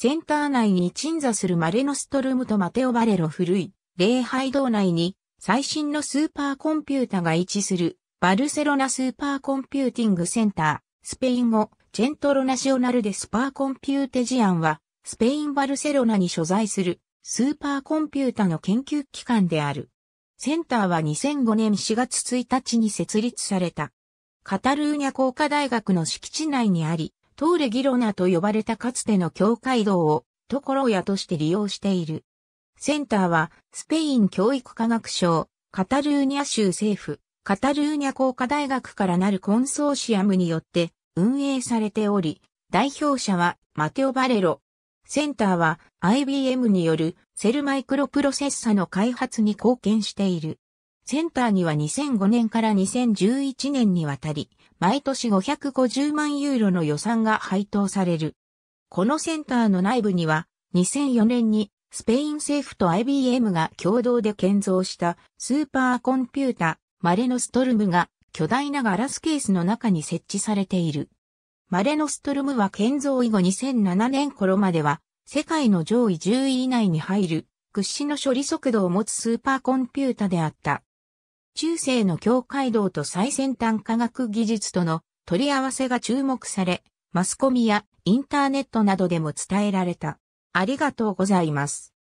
センター内に鎮座するマレノストルムとマテオバレロ古い、礼拝堂内に最新のスーパーコンピュータが位置するバルセロナスーパーコンピューティングセンター、スペイン語、チェントロナショナルデスパーコンピューテジアンは、スペインバルセロナに所在するスーパーコンピュータの研究機関である。センターは2005年4月1日に設立された。カタルーニャ工科大学の敷地内にあり、トーレギロナと呼ばれたかつての教会堂を、ところ屋として利用している。センターは、スペイン教育科学省、カタルーニャ州政府、カタルーニャ工科大学からなるコンソーシアムによって運営されており、代表者はマテオ・バレロ。センターは IBM によるセルマイクロプロセッサの開発に貢献している。センターには2005年から2011年にわたり、毎年550万ユーロの予算が配当される。このセンターの内部には、2004年にスペイン政府と IBM が共同で建造したスーパーコンピュータ、マレノストルムが巨大なガラスケースの中に設置されている。マレノストルムは建造以後2007年頃までは世界の上位10位以内に入る屈指の処理速度を持つスーパーコンピュータであった。中世の教会道と最先端科学技術との取り合わせが注目され、マスコミやインターネットなどでも伝えられた。ありがとうございます。